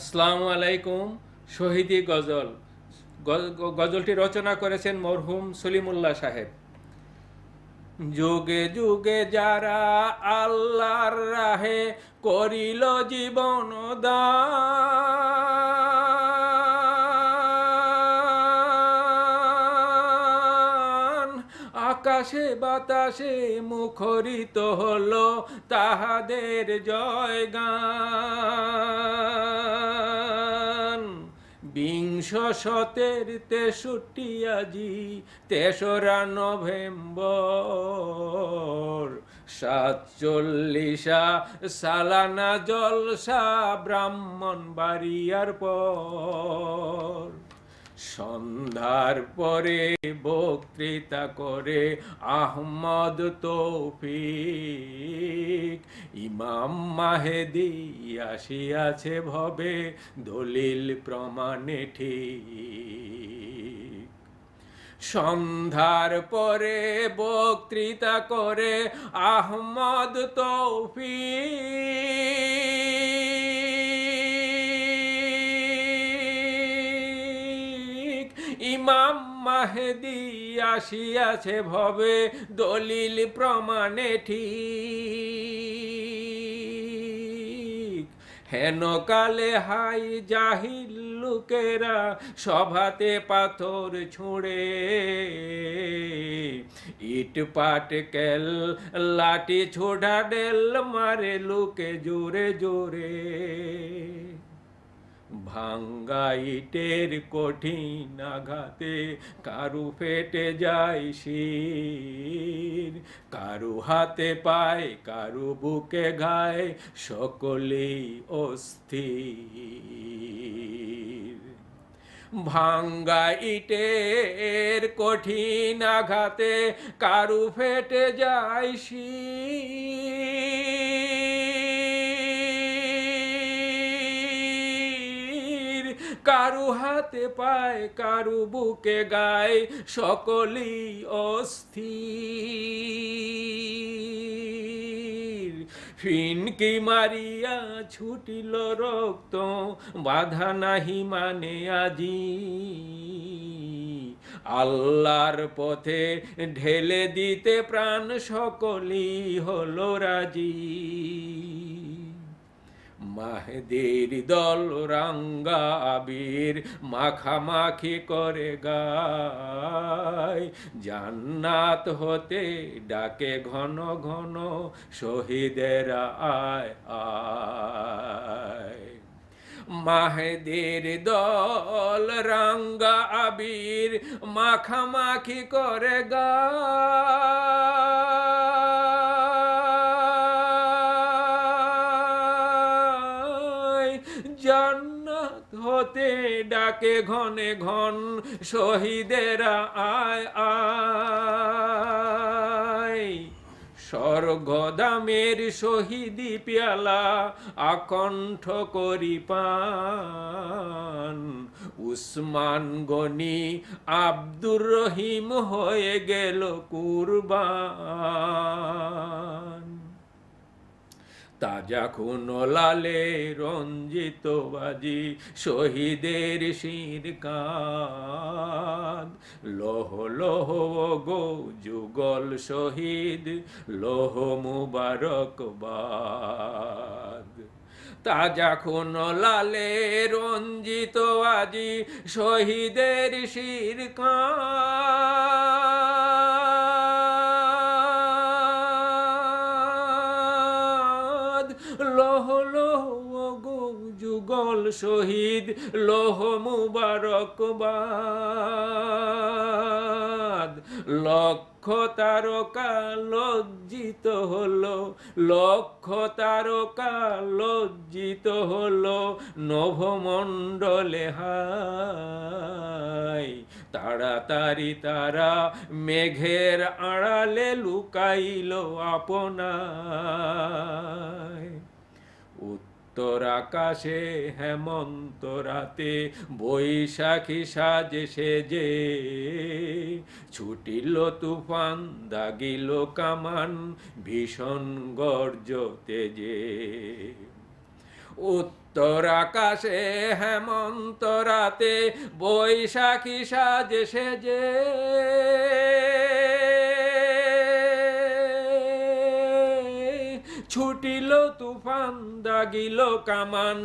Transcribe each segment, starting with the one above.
আসসালামু আলাইকুম শহীদি গজল গজলটি রচনা করেছেন মরহুম সলিমুল্লাহ সাহেব যুগে যুগে যারা আল্লাহর রাহে করিল জীবন আকাশে বাতাসে মুখরিত হলো তাহাদের গান বিংশ শতের তেষট্টি আজি তেসরা নভেম্বর সাতচল্লিশা সালানা জলসা ব্রাহ্মণ বাড়িয়ার পর সন্ধ্যার পরে বক্তৃতা করে আহমদ তৌফিক ইমাম মাহেদি আসিয়াছে ভবে দলিল প্রমাণে ঠিক সন্ধ্যার পরে বক্তৃতা করে আহমদ তৌফিক ইমাম মাহেদি আসিয়াছে ভবে দলিল প্রমাণে ঠিক হেন কালে হাই জাহিল লোকেরা সভাতে পাথর ছুঁড়ে ইট পাট কেল লাঠি ছোড়া ডেল মারে লোকে জোরে জোরে ভাঙ্গাইটের কঠিন আঘাতে কারু ফেটে যাই শির কারু হাতে পায় কারু বুকে ঘায় সকলেই অস্থির ভাঙ্গা ইটের কঠিন আঘাতে কারু ফেটে যাই শির কারু হাতে পায় কারু বুকে গায় সকলেই অস্থির ফিনকি মারিয়া ছুটিল রক্ত বাধা নাহি মানে আজি আল্লাহর পথে ঢেলে দিতে প্রাণ সকলেই হলো রাজি মাহেদির দল রাঙ্গা আবির মাখামাখি করে গায় জান্নাত হতে ডাকে ঘন ঘন শহীদের আয় আয় মাহেদের দল রাঙ্গা আবির মাখামাখি করে গা জান্নাত হতে ডাকে ঘনে ঘন শহীদেরা আয় আয় স্বর্গদামের শহীদি পেয়ালা আকণ্ঠ করি পান উসমান গনি আব্দুর রহিম হয়ে গেল কুরবান তাজা খুন লালে রঞ্জিত বাজি শহীদের শির কাঁদ লহ লহ গো যুগল শহীদ লহ মুবারকবাদ তাজা খুন লালে রঞ্জিত আজি শহীদের শির কাঁদ যুগল শহীদ লোহ মুবারক লক্ষ তারকা লজ্জিত হলো লক্ষ তারকা লজ্জিত হলো নভমণ্ডলে হাই তাড়াতাড়ি তারা মেঘের আড়ালে লুকাইল আপনা উত্তর আকাশে হেমন্ত রাতে বৈশাখী সাজে সেজে ছুটিল তুফান দাগিল কামান ভীষণ গর্জ তেজে উত্তর আকাশে হেমন্ত রাতে বৈশাখী সাজে সেজে ছুটিল তুফান দাগিল কামান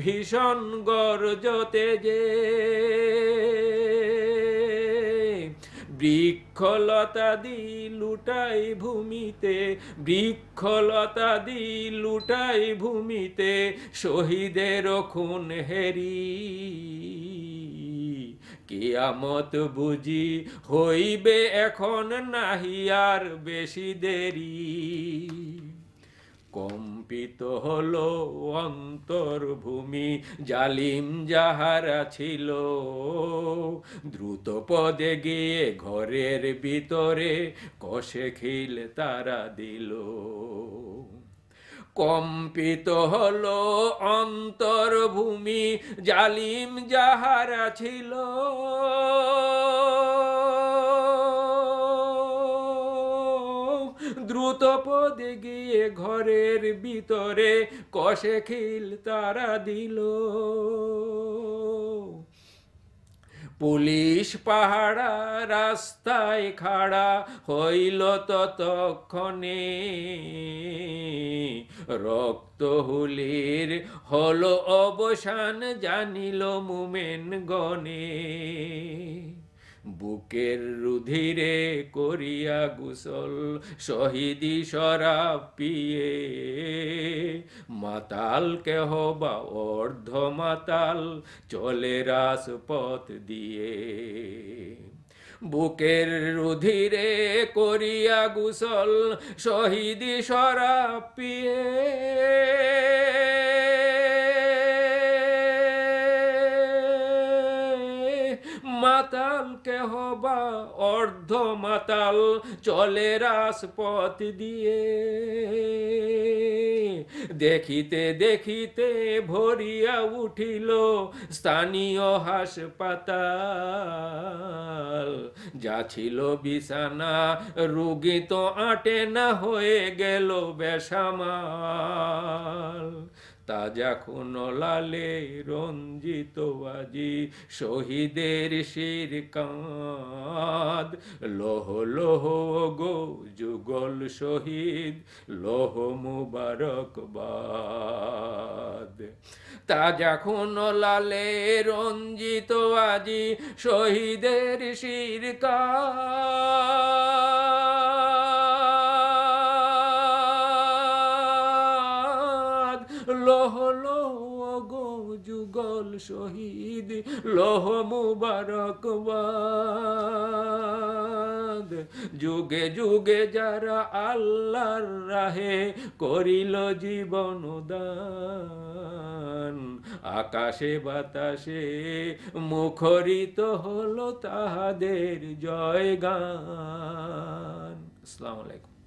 ভীষণ গর্জতে যে বৃক্ষলতা দি লুটাই ভূমিতে বৃক্ষলতা দি লুটাই ভূমিতে শহীদের খুন হেরি কিয়ামত বুঝি হইবে এখন নাহি আর বেশি দেরি কম্পিত হল অন্তর্ভূমি জালিম যাহারা ছিল দ্রুত পদে গিয়ে ঘরের ভিতরে কষে খিল তারা দিল কম্পিত হল অন্তর্ভূমি জালিম যাহারা ছিল তপদে গিয়ে ঘরের ভিতরে কষে খিল তারা দিল পুলিশ পাহাড়া রাস্তায় খাড়া হইল ততক্ষণে রক্ত হুলির হল অবসান জানিল মুমেন গণে বুকের রুধিরে করিয়া গুসল শহীদি শরাব পিয়ে মাতাল কেহ বা অর্ধ মাতাল চলে পথ দিয়ে বুকের রুধিরে করিয়া গুসল শহীদি শরাব পিয়ে বা অর্ধ মাতাল চলে রাজপথ দিয়ে দেখিতে দেখিতে ভরিয়া উঠিল স্থানীয় হাসপাতাল যা ছিল বিছানা রুগী তো আটে না হয়ে গেল বেশামাল তাজা খুন লালে রঞ্জিত আজি শহীদের শির কাঁদ লহ লহ গো যুগল শহীদ লহ মুবারকবাদ তাজা খুন লালে রঞ্জিত আজি শহীদের শির কাঁদ লহ লহ গো যুগল শহীদ লহ মুবারক যুগে যুগে যারা আল্লাহর রাহে করিল জীবন দান আকাশে বাতাসে মুখরিত হলো তাহাদের জয় গান আসসালামু আলাইকুম